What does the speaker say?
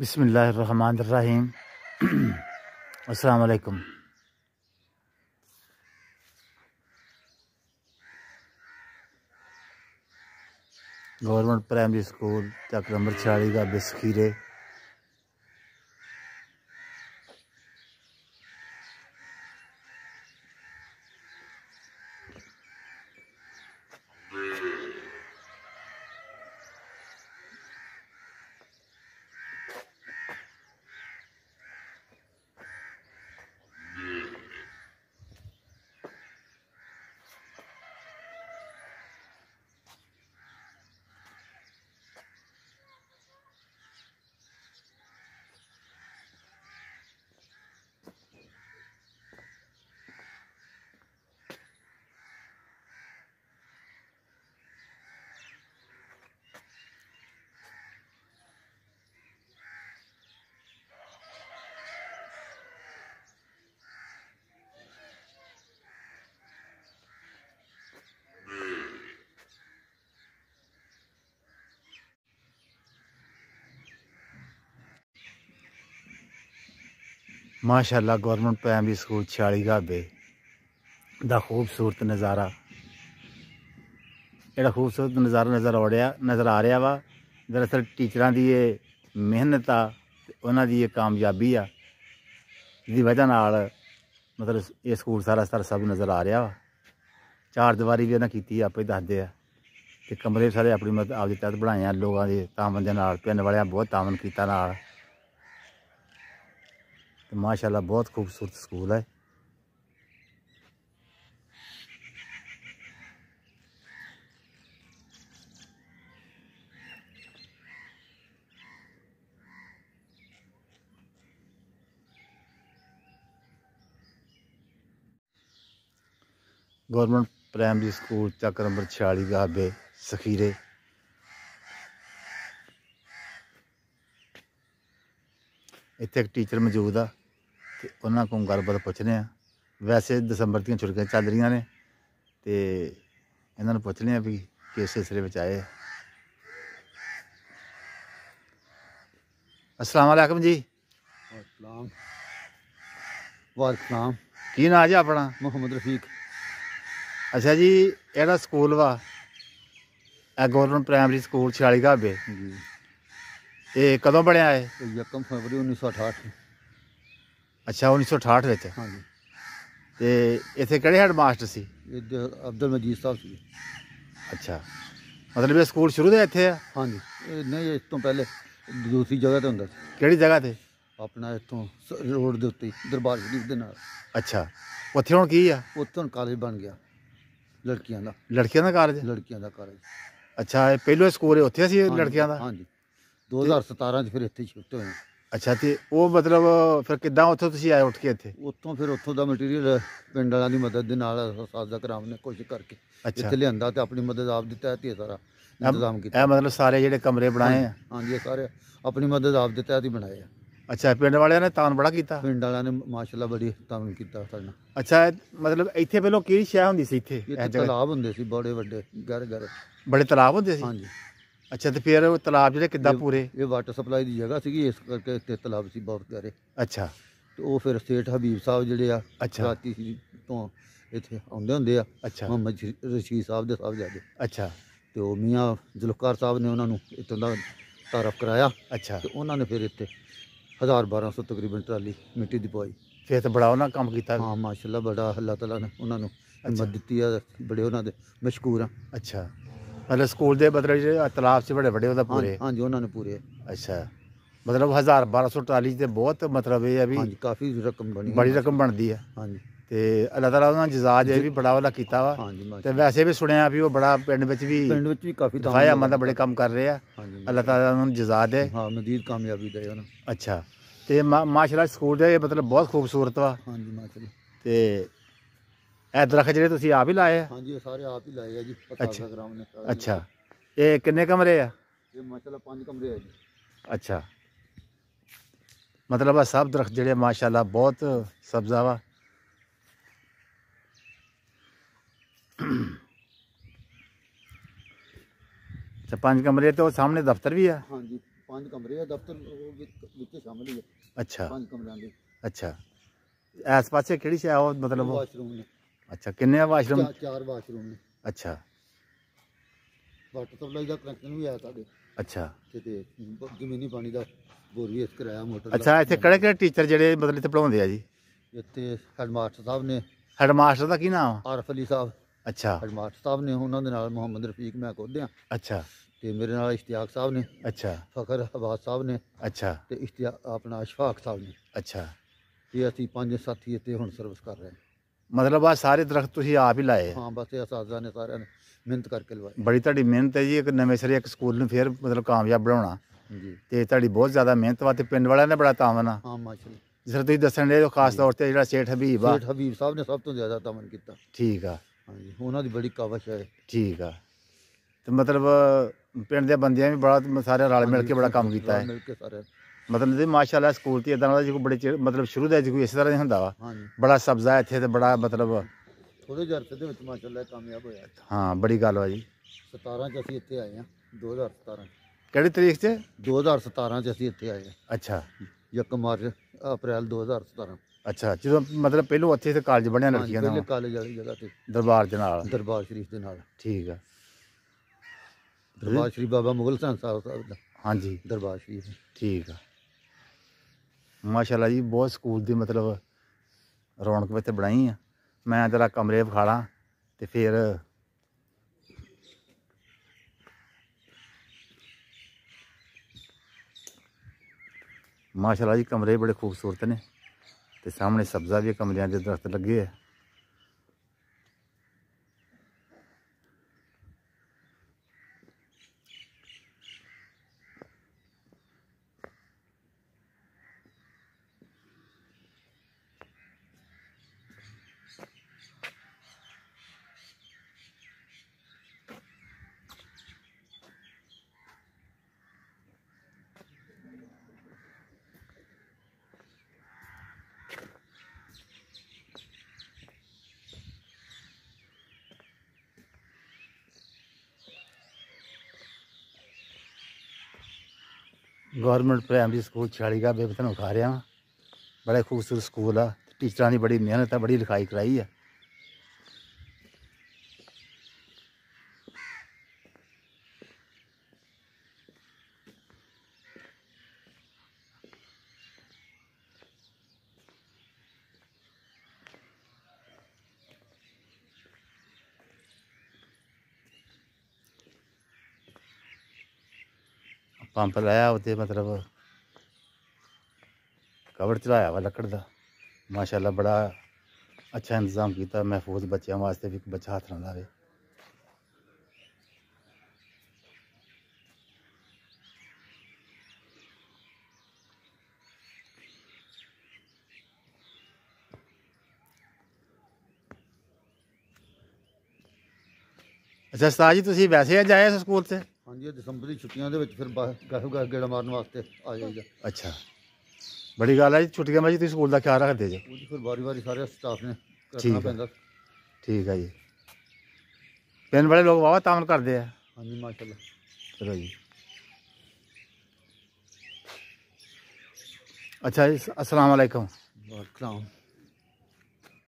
बिसमीम अलकुम government primary school Chak number छियाली का बिस्खीरे माशाल्लाह गवर्नमेंट प्राइमरी स्कूल छियाली गाबे ਦਾ ਖੂਬਸੂਰਤ ਨਜ਼ਾਰਾ ਜਿਹੜਾ ਖੂਬਸੂਰਤ ਨਜ਼ਾਰਾ ਨਜ਼ਰ ਆ ਰਿਹਾ ਨਜ਼ਰ ਆ ਰਿਹਾ ਵਾ ਦਰਅਸਲ ਟੀਚਰਾਂ ਦੀ ਇਹ ਮਿਹਨਤ ਆ ਉਹਨਾਂ ਦੀ ਇਹ ਕਾਮਯਾਬੀ ਆ ਜਿਹਦੀ ਵਜ੍ਹਾ ਨਾਲ ਮਤਲਬ ਇਹ ਸਕੂਲ ਸਾਰਾ ਸਾਰਾ ਸਭ ਨਜ਼ਰ ਆ ਰਿਹਾ ਵਾ ਚਾਰ ਦੀਵਾਰੀ ਵੀ ਇਹਨਾਂ ਕੀਤੀ ਆਪੇ ਦੱਸਦੇ ਆ ਤੇ ਕਮਰੇ ਸਾਰੇ ਆਪਣੀ ਮਤ ਆਪ ਦੇ ਤਹਿਤ ਬਣਾਏ ਆ ਲੋਕਾਂ ਦੇ ਤਾਮਨ ਦੇ ਨਾਲ ਪਿੰਡ ਵਾਲਿਆਂ ਬਹੁਤ ਤਾਮਨ ਕੀਤਾ ਨਾਲ तो माशाल्लाह बहुत खूबसूरत स्कूल है government primary school Chak number छियाली गाबे सखीरे इतने एक टीचर मौजूद है ਤੇ ਉਹਨਾਂ ਕੋਲ ਗਰਬਤ ਪੁੱਛਦੇ ਆ ਵੈਸੇ ਦਸੰਬਰ ਦੀਆਂ ਛੁੱਟੀਆਂ ਚੱਲ ਰਹੀਆਂ ਨੇ ਤੇ ਇਹਨਾਂ ਨੂੰ ਪੁੱਛਨੇ ਆ ਵੀ ਕਿਸ ਸਿਰੇ ਵਿੱਚ ਆਏ ਅਸਲਾਮ ਅਲੈਕਮ ਜੀ ਅਸਲਾਮ ਵਾਲਕਮ ਕੀ ਨਾਮ ਜੀ ਆਪਣਾ ਮੁਹੰਮਦ ਰਫੀਕ ਅੱਛਾ ਜੀ ਇਹਦਾ ਸਕੂਲ ਵਾ ਇਹ ਗਵਰਨਮੈਂਟ ਪ੍ਰਾਇਮਰੀ ਸਕੂਲ 46 ਘਾਬੇ ਜੀ ਇਹ ਕਦੋਂ ਬਣਿਆ ਹੈ 1 ਫਰਵਰੀ 1968 ਅੱਛਾ 1968 ਵਿੱਚ ਹਾਂਜੀ ਤੇ ਇੱਥੇ ਕਿਹੜੇ ਹੈਡਮਾਸਟਰ ਸੀ ਇਹ ਅਬਦੁਲ ਮਜੀਦ ਸਾਹਿਬ ਸੀ ਅੱਛਾ ਮਤਲਬ ਇਹ ਸਕੂਲ ਸ਼ੁਰੂ ਦੇ ਇੱਥੇ ਆ ਹਾਂਜੀ ਨਹੀਂ ਇਸ ਤੋਂ ਪਹਿਲੇ ਦੂਸਰੀ ਜਗ੍ਹਾ ਤੇ ਹੁੰਦਾ ਸੀ ਕਿਹੜੀ ਜਗ੍ਹਾ ਤੇ ਆਪਣਾ ਇੱਥੋਂ ਰੋਡ ਦੇ ਉੱਤੇ ਦਰਬਾਰ ਸ਼ਰੀਫ ਦੇ ਨਾਲ ਅੱਛਾ ਉੱਥੇ ਹੁਣ ਕੀ ਆ ਉੱਥੋਂ ਕਾਲਜ ਬਣ ਗਿਆ ਲੜਕੀਆਂ ਦਾ ਲੜਕੀਆਂ ਦਾ ਕਾਲਜ ਲੜਕੀਆਂ ਦਾ ਕਾਲਜ ਅੱਛਾ ਇਹ ਪਹਿਲੋ ਸਕੂਲ ਉੱਥੇ ਸੀ ਲੜਕੀਆਂ ਦਾ ਹਾਂਜੀ 2017 ਚ ਫਿਰ ਇੱਥੇ ਸ਼ਿਫਟ ਹੋਏ ਅੱਛਾ ਤੇ ਉਹ ਮਤਲਬ ਫਿਰ ਕਿੱਦਾਂ ਉੱਥੋਂ ਤੁਸੀਂ ਆਏ ਉੱਠ ਕੇ ਇੱਥੇ ਉੱਥੋਂ ਫਿਰ ਉੱਥੋਂ ਦਾ ਮਟੀਰੀਅਲ ਪਿੰਡ ਵਾਲਿਆਂ ਦੀ ਮਦਦ ਦੇ ਨਾਲ ਸਾਦਾ ਕਰਾਮ ਨੇ ਕੋਸ਼ਿਸ਼ ਕਰਕੇ ਇੱਥੇ ਲਿਆਂਦਾ ਤੇ ਆਪਣੀ ਮਦਦ ਆਪ ਦਿੱਤਾ ਤੇ ਸਾਰਾ ਇੰਤਜ਼ਾਮ ਕੀਤਾ ਇਹ ਮਤਲਬ ਸਾਰੇ ਜਿਹੜੇ ਕਮਰੇ ਬਣਾਏ ਆ ਹਾਂਜੀ ਸਾਰੇ ਆਪਣੀ ਮਦਦ ਆਪ ਦਿੱਤਾ ਤੇ ਬਣਾਏ ਆ ਅੱਛਾ ਪਿੰਡ ਵਾਲਿਆਂ ਨੇ ਤਾਨ ਬੜਾ ਕੀਤਾ ਪਿੰਡ ਵਾਲਿਆਂ ਨੇ ਮਾਸ਼ਾਅੱਲਾ ਬੜੀ ਤਾਨ ਕੀਤਾ ਸਾਡੇ ਨਾਲ ਅੱਛਾ ਮਤਲਬ ਇੱਥੇ ਪਹਿਲਾਂ ਕਿਹੜੀ ਸ਼ੈ ਹੁੰਦੀ ਸੀ ਇੱਥੇ ਇਹ ਤਲਾਬ ਹੁੰਦੇ ਸੀ ਬੜੇ ਵੱਡੇ ਗਰ ਗਰ ਬੜੇ ਤਲਾਬ ਹੁੰਦੇ ਸੀ ਹਾਂਜੀ ਅੱਛਾ ਤੇ ਫਿਰ ਉਹ ਤਲਾਬ ਜਿਹੜੇ ਕਿੱਦਾਂ ਪੂਰੇ ਇਹ ਵਾਟਰ ਸਪਲਾਈ ਦੀ ਜਗ੍ਹਾ ਸੀਗੀ ਇਸ ਕਰਕੇ ਇੱਥੇ ਤਲਾਬ ਸੀ ਬਹੁਤ ਪਿਆਰੇ ਅੱਛਾ ਤੇ ਉਹ ਫਿਰ ਸੇਠ ਹਬੀਬ ਸਾਹਿਬ ਜਿਹੜੇ ਆ ਅੱਛਾ। ਰਾਤੀ ਸੀ ਤੋਂ ਇੱਥੇ ਆਉਂਦੇ ਹੁੰਦੇ ਆ ਅੱਛਾ ਮੁਹੰਮਦ ਰਸ਼ੀਦ ਸਾਹਿਬ ਦੇ ਸਾਹਿਬ ਜਾਦੇ ਅੱਛਾ ਤੇ ਉਹ ਮੀਆਂ ਜ਼ੁਲਫਕਾਰ ਸਾਹਿਬ ਨੇ ਉਹਨਾਂ ਨੂੰ ਇੱਥੋਂ ਦਾ ਤਾਰਫ ਕਰਾਇਆ ਅੱਛਾ ਤੇ ਉਹਨਾਂ ਨੇ ਫਿਰ ਇੱਥੇ 1200 ਤਕਰੀਬਨ ਟਰਾਲੀ ਮਿੱਟੀ ਦੀ ਪਾਈ ਫਿਰ ਤਾਂ ਬੜਾ ਉਹਨਾਂ ਕੰਮ ਕੀਤਾ ਹਾਂ ਮਾਸ਼ਾਅੱਲਾ ਬੜਾ ਅੱਲਾਹ ਤਾਲਾ ਨੇ ਉਹਨਾਂ ਨੂੰ ਹਿੰਮਤ ਦਿੱਤੀ ਆ ਬੜੇ ਉਹਨਾਂ ਦੇ ਮਸ਼ਕੂਰ ਆ ਅੱਛਾ ਮਤਲਬ ਸਕੂਲ ਦੇ ਬਦਲੇ ਜੇ ਤਲਾਬ 'ਚ ਬੜੇ ਵੱਡੇ ਉਹਦਾ ਪੂਰੇ ਹਾਂਜੀ ਉਹਨਾਂ ਨੇ ਪੂਰੇ ਅੱਛਾ ਮਤਲਬ 1248 ਤੇ ਬਹੁਤ ਮਤਲਬ ਇਹ ਆ ਵੀ ਹਾਂਜੀ ਕਾਫੀ ਰਕਮ ਬਣੀ ਬੜੀ ਰਕਮ ਬਣਦੀ ਹੈ ਹਾਂਜੀ ਤੇ ਅੱਲਾਹ ਤਾਲਾ ਉਹਨਾਂ ਜਜ਼ਾਜ ਇਹ ਵੀ ਬੜਾ ਵਾਲਾ ਕੀਤਾ ਵਾ ਤੇ ਵੈਸੇ ਵੀ ਸੁਣਿਆ ਵੀ ਉਹ ਬੜਾ ਪਿੰਡ ਵਿੱਚ ਵੀ ਪਿੰਡ ਵਿੱਚ ਵੀ ਕਾਫੀ ਦਫਾਇਆ ਮਤਲਬ ਬੜੇ ਕੰਮ ਕਰ ਰਹੇ ਆ ਅੱਲਾਹ ਤਾਲਾ ਉਹਨਾਂ ਨੂੰ ਜਜ਼ਾ ਦੇ ਹਾਂ ਮਜ਼ੀਦ ਕਾਮਯਾਬੀ ਦੇ ਉਹਨਾਂ ਅੱਛਾ ਤੇ ਮਾਸ਼ਾਅੱਲਾ ਸਕੂਲ ਦੇ ਮਤਲਬ ਬਹੁਤ ਖੂਬਸੂਰਤ ਵਾ ਹਾਂਜੀ ਮਾਸ਼ਾਅੱਲਾ ਤੇ ਇਹ ਜਿਹੜੇ ਤੁਸੀਂ ਆਪ ਹੀ ਲਾਏ ਆ ਹਾਂਜੀ ਸਾਰੇ ਆਪ ਹੀ ਲਾਏ ਆ ਜੀ ਅੱਛਾ ਗ੍ਰਾਮ ਨੇ ਅੱਛਾ ਇਹ ਕਿੰਨੇ ਕਮਰੇ ਆ ਇਹ ਮਤਲਬ 5 ਕਮਰੇ ਆ ਜੀ ਅੱਛਾ मतलब सब दरख्त जड़े माशाल्लाह बहुत सब्जा वा अच्छा पांच कमरे तो सामने दफ्तर भी है हां जी पांच कमरे है दफ्तर नीचे शामिल है अच्छा पांच कमरे अच्छा आसपास से केड़ी से मतलब वाशरूम ਅੱਛਾ ਕਿੰਨੇ ਆ ਵਾਸ਼ਰੂਮ ਚਾਰ- ਵਾਸ਼ਰੂਮ ਨੇ ਅੱਛਾ ਵਾਟਰ ਸਪਲਾਈ ਦਾ ਕਨੈਕਸ਼ਨ ਵੀ ਆ ਸਾਡੇ ਅੱਛਾ ਤੇ ਜ਼ਮੀਨੀ ਪਾਣੀ ਦਾ ਬੋਰ ਵੀ ਇਸ ਕਰਾਇਆ ਮੋਟਰ ਦਾ। ਅੱਛਾ ਇੱਥੇ ਕਿਹੜੇ ਕਿਹੜੇ ਟੀਚਰ ਜਿਹੜੇ ਮਤਲਬ ਇੱਥੇ ਪੜਾਉਂਦੇ ਆ ਜੀ ਇੱਥੇ ਹੈਡਮਾਸਟਰ ਸਾਹਿਬ ਨੇ ਹੈਡਮਾਸਟਰ ਦਾ ਕੀ ਨਾਮ ਆਰਫ ਅਲੀ ਸਾਹਿਬ ਅੱਛਾ ਹੈਡਮਾਸਟਰ ਸਾਹਿਬ ਨੇ ਉਹਨਾਂ ਦੇ ਨਾਲ ਮੁਹੰਮਦ ਰਫੀਕ ਮੈਂ ਕੋਧਿਆ ਅੱਛਾ ਤੇ ਮੇਰੇ ਨਾਲ ਇਸ਼ਤਿਆਕ ਸਾਹਿਬ ਨੇ ਅੱਛਾ ਫਖਰ ਹਵਾਸ ਸਾਹਿਬ ਨੇ ਅੱਛਾ ਤੇ ਇਸ਼ਤਿਆਕ ਆਪਣਾ ਅਸ਼ਫਾਕ ਸਾਹਿਬ ਨੇ ਅੱਛਾ ਇਹ ਅਸੀਂ ਪੰਜ ਸਾਥੀ ਇੱਥੇ ਹੁਣ ਸਰਵਿਸ ਕਰ ਰਹੇ ਹਾਂ ਮਤਲਬ ਆ ਸਾਰੇ ਦਰਖਤ ਤੁਸੀਂ ਆਪ ਹੀ ਲਾਏ ਆ ਹਾਂ ਬਸ ਇਹ ਸਾਜ਼ਾ ਨੇ ਸਾਰਿਆਂ ਨੇ ਮਿਹਨਤ ਕਰਕੇ ਲਵਾਏ ਬੜੀ ਤੁਹਾਡੀ ਮਿਹਨਤ ਹੈ ਜੀ ਇੱਕ ਨਵੇਂ ਸਿਰੇ ਇੱਕ ਸਕੂਲ ਨੂੰ ਫੇਰ ਮਤਲਬ ਕਾਮਯਾਬ ਬਣਾਉਣਾ ਜੀ ਤੇ ਤੁਹਾਡੀ ਬਹੁਤ ਜ਼ਿਆਦਾ ਮਿਹਨਤ ਵਾ ਤੇ ਪਿੰਡ ਵਾਲਿਆਂ ਨੇ ਬੜਾ ਤਾਮਨ ਆ ਹਾਂ ਮਾਸ਼ਾਅੱਲਾ ਜਿਸ ਤੁਸੀਂ ਦੱਸਣ ਦੇ ਖਾਸ ਤੌਰ ਤੇ ਜਿਹੜਾ ਸੇਠ ਹਬੀਬ ਆ ਸੇਠ ਹਬੀਬ ਸਾਹਿਬ ਨੇ ਸਭ ਤੋਂ ਜ਼ਿਆਦਾ ਤਾਮਨ ਕੀਤਾ ਠੀਕ ਆ ਹਾਂਜੀ ਉਹਨਾਂ ਦੀ ਬੜੀ ਕਾਵਸ਼ ਹੈ ਠੀਕ ਆ ਤੇ ਮਤਲਬ ਪਿੰਡ ਦੇ ਬੰਦਿਆਂ ਵੀ ਬੜਾ ਸਾਰੇ ਰਲ ਮਿਲ ਕੇ ਬੜਾ ਕੰਮ ਕੀਤਾ ਹੈ ਮਿਲ ਕੇ ਸਾਰੇ ਮਤਲਬ ਇਹ ਮਾਸ਼ਾਅੱਲਾ ਸਕੂਲ ਤੇ ਇਦਾਂ ਦਾ ਜਿਹੜਾ ਬੜੇ ਚਿਰ- ਮਤਲਬ ਸ਼ੁਰੂ ਦਾ ਜਿਹੜਾ ਇਸ ਤਰ੍ਹਾਂ ਹੀ ਹੁੰਦਾ ਵਾ ਹਾਂਜੀ ਬੜਾ ਸਬਜ਼ਾ ਇੱਥੇ ਤੇ ਬੜਾ ਮਤਲਬ ਥੋੜੇ ਜਿਹੇ ਅਰਸੇ ਦੇ ਵਿੱਚ ਮਾਸ਼ਾਅੱਲਾ ਕਾਮਯਾਬ ਹੋਇਆ ਇੱਥੇ। ਹਾਂ ਬੜੀ ਗੱਲ ਵਾ ਜੀ 17 ਚ ਅਸੀਂ ਇੱਥੇ ਆਏ ਹਾਂ 2017 ਚ। ਕਿਹੜੀ ਤਰੀਕ 'ਚ 2017 ਚ ਅਸੀਂ ਇੱਥੇ ਆਏ ਹਾਂ ਅੱਛਾ ਇੱਕ ਮਾਰਚ ਅਪ੍ਰੈਲ 2017 ਅੱਛਾ ਜਦੋਂ ਮਤਲਬ ਪਹਿਲੋਂ ਉੱਥੇ ਤੇ ਕਾਲਜ ਬਣਿਆ ਹਾਂਜੀ, ਲੜਕੀਆਂ ਦਾ ਪਹਿਲੇ ਵਾ, ਕਾਲਜ ਵਾਲੀ ਜਗ੍ਹਾ ਤੇ ਦਰਬਾਰ ਦੇ ਨਾਲ ਦਰਬਾਰ ਸ਼ਰੀਫ ਦੇ ਨਾਲ ਠੀਕ ਆ ਦਰਬਾਰ ਸ਼ਰੀਫ ਬਾਬਾ ਮੁਗਲ ਹਸਨ ਸਾਹਿਬ ਸਾਹਿਬ ਦਾ ਹਾਂਜੀ ਦਰਬਾਰ ਸ਼ਰੀਫ ਠੀਕ ਆ ਮਾਸ਼ਾਅੱਲਾ ਜੀ ਬਹੁਤ ਸਕੂਲ ਦੀ ਮਤਲਬ ਰੌਣਕ ਇੱਥੇ ਬਣਾਈ ਆ ਮੈਂ ਜਰਾ ਕਮਰੇ ਵਿਖਾਲਾ ਤੇ ਫਿਰ ਮਾਸ਼ਾਅੱਲਾ ਜੀ ਕਮਰੇ ਬੜੇ ਖੂਬਸੂਰਤ ਨੇ ਤੇ ਸਾਹਮਣੇ ਸਬਜ਼ਾ ਵੀ ਕਮਰਿਆਂ ਦੇ ਦਰਖਤ ਲੱਗੇ ਆ ਗਵਰਨਮੈਂਟ ਪ੍ਰਾਇਮਰੀ ਸਕੂਲ ਛਾਲੀਗਾ ਬੇਬਤਨ ਉਖਾਰਿਆ ਰਿਹਾ ਬੜਾ ਖੂਬਸੂਰਤ ਸਕੂਲ ਆ ਟੀਚਰਾਂ ਦੀ ਬੜੀ ਮਿਹਨਤ ਆ ਬੜੀ ਲਿਖਾਈ ਕਰਾਈ ਆ पंप लाया उ मतलब कवर चलाया वा लकड़ का माशाला बड़ा अच्छा इंतजाम किया महफूज बच्चों वास्ते भी बच्चा हाथ ना लावे अच्छा सर जी तुम वैसे जाए स्कूल से ਹੁੰਦੀ ਹੈ ਦਸੰਬਰ ਦੀ ਛੁੱਟੀਆਂ ਦੇ ਵਿੱਚ ਫਿਰ ਗਾਹੋ ਗਾਹ ਗੇੜਾ ਮਾਰਨ ਵਾਸਤੇ ਆ ਜਾਈਦਾ ਅੱਛਾ ਬੜੀ ਗੱਲ ਹੈ ਜੀ ਛੁੱਟੀਆਂ ਵਿੱਚ ਤੁਸੀਂ ਸਕੂਲ ਦਾ ਖਿਆਲ ਰੱਖਦੇ ਜੀ ਉਹ ਜੀ ਫਿਰ ਵਾਰੀ-ਵਾਰੀ ਸਾਰੇ ਸਟਾਫ ਨੇ ਕਰਨਾ ਪੈਂਦਾ ਠੀਕ ਹੈ ਜੀ ਪਿੰਡ ਵਾਲੇ ਲੋਕ ਵਾਵਾ ਤਾਮਨ ਕਰਦੇ ਆ ਹਾਂਜੀ ਮਾਸ਼ਾਅੱਲਾ ਚਲੋ ਜੀ ਅੱਛਾ ਜੀ ਅਸਲਾਮ ਵਾਲੇਕਮ